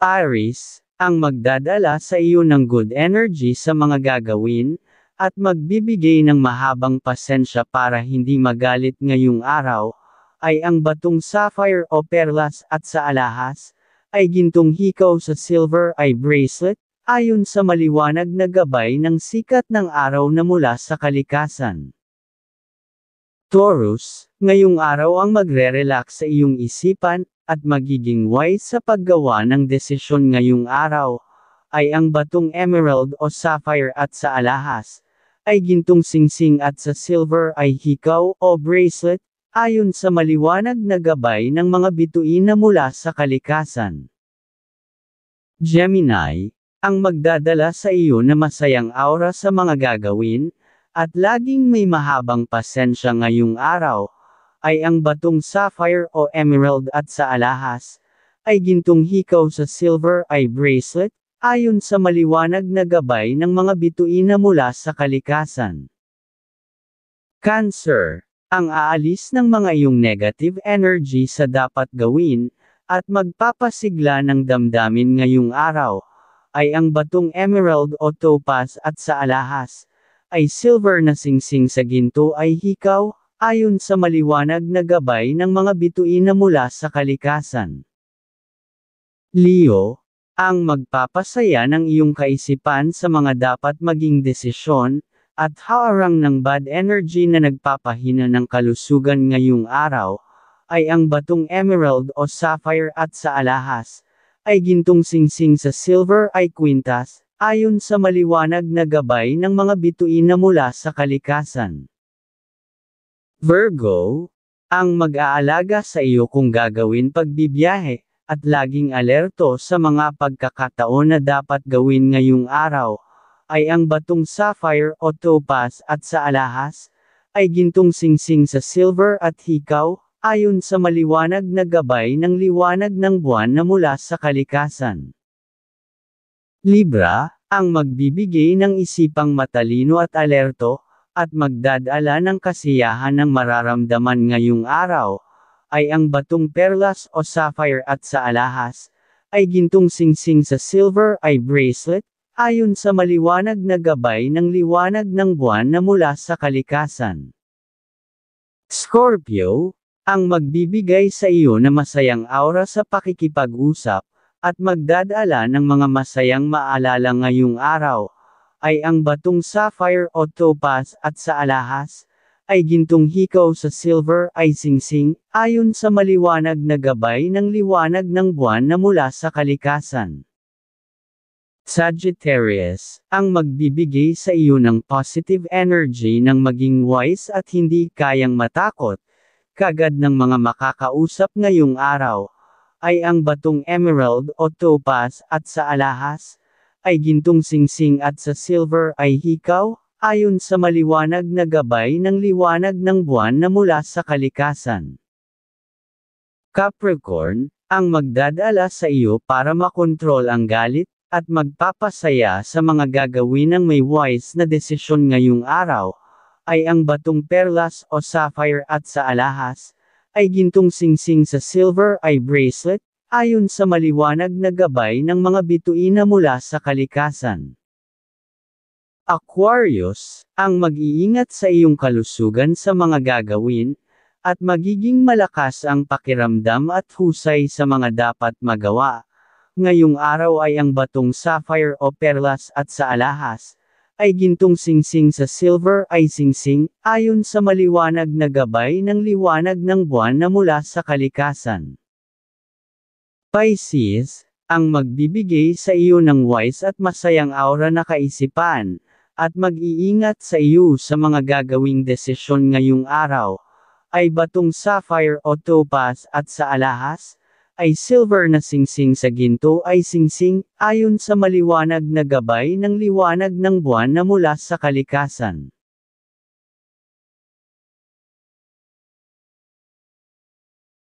Aris, ang magdadala sa iyo ng good energy sa mga gagawin, at magbibigay ng mahabang pasensya para hindi magalit ngayong araw, ay ang batong sapphire o perlas at sa alahas, ay gintong hikaw sa silver ay bracelet, ayon sa maliwanag na gabay ng sikat ng araw na mula sa kalikasan. Taurus, ngayong araw ang magre-relax sa iyong isipan, at magiging wise sa paggawa ng desisyon ngayong araw, ay ang batong emerald o sapphire at sa alahas, ay gintong singsing at sa silver ay hikaw o bracelet, ayon sa maliwanag na gabay ng mga bituin na mula sa kalikasan. Gemini, ang magdadala sa iyo na masayang aura sa mga gagawin, at laging may mahabang pasensya ngayong araw, ay ang batong sapphire o emerald at sa alahas, ay gintong hikaw sa silver eye bracelet, ayon sa maliwanag na gabay ng mga bituin na mula sa kalikasan. Cancer, ang aalis ng mga iyong negative energy sa dapat gawin, at magpapasigla ng damdamin ngayong araw, ay ang batong emerald o topaz at sa alahas, ay silver na singsing sa ginto ay hikaw, Ayon sa maliwanag na gabay ng mga bituin na mula sa kalikasan. Leo, ang magpapasaya ng iyong kaisipan sa mga dapat maging desisyon, at haarang ng bad energy na nagpapahina ng kalusugan ngayong araw, ay ang batong emerald o sapphire at sa alahas, ay gintong singsing sa silver ay quintas, ayon sa maliwanag na gabay ng mga bituin na mula sa kalikasan. Virgo, ang mag-aalaga sa iyo kung gagawin pagbibiyahe, at laging alerto sa mga pagkakataon na dapat gawin ngayong araw, ay ang batong sapphire o topaz at sa alahas, ay gintong singsing sa silver at hikaw, ayon sa maliwanag na gabay ng liwanag ng buwan na mula sa kalikasan. Libra, ang magbibigay ng isipang matalino at alerto, at magdadala ng kasiyahan ng mararamdaman ngayong araw, ay ang batong perlas o sapphire at sa alahas, ay gintong singsing sa silver ay bracelet, ayon sa maliwanag na gabay ng liwanag ng buwan na mula sa kalikasan. Scorpio, ang magbibigay sa iyo na masayang aura sa pakikipag-usap, at magdadala ng mga masayang maalala ngayong araw, ay ang batong sapphire o topaz at sa alahas, ay gintong hikaw sa silver ay singsing, ayon sa maliwanag na gabay ng liwanag ng buwan na mula sa kalikasan. Sagittarius, ang magbibigay sa iyo ng positive energy ng maging wise at hindi kayang matakot, kagad ng mga makakausap ngayong araw, ay ang batong emerald o topaz at sa alahas, ay gintong singsing at sa silver ay hikaw, ayon sa maliwanag na gabay ng liwanag ng buwan na mula sa kalikasan. Capricorn, ang magdadala sa iyo para makontrol ang galit, at magpapasaya sa mga gagawin ng may wise na desisyon ngayong araw, ay ang batong perlas o sapphire at sa alahas, ay gintong singsing sa silver ay bracelet, Ayon sa maliwanag na gabay ng mga bituina mula sa kalikasan. Aquarius, ang mag-iingat sa iyong kalusugan sa mga gagawin, at magiging malakas ang pakiramdam at husay sa mga dapat magawa. Ngayong araw ay ang batong sapphire o perlas at sa alahas, ay gintong singsing sa silver ay singsing, ayon sa maliwanag na gabay ng liwanag ng buwan na mula sa kalikasan. Pisces, ang magbibigay sa iyo ng wise at masayang aura na kaisipan, at mag-iingat sa iyo sa mga gagawing desisyon ngayong araw, ay batong sapphire o topaz at sa alahas, ay silver na singsing sa ginto ay singsing, ayon sa maliwanag na gabay ng liwanag ng buwan na mula sa kalikasan.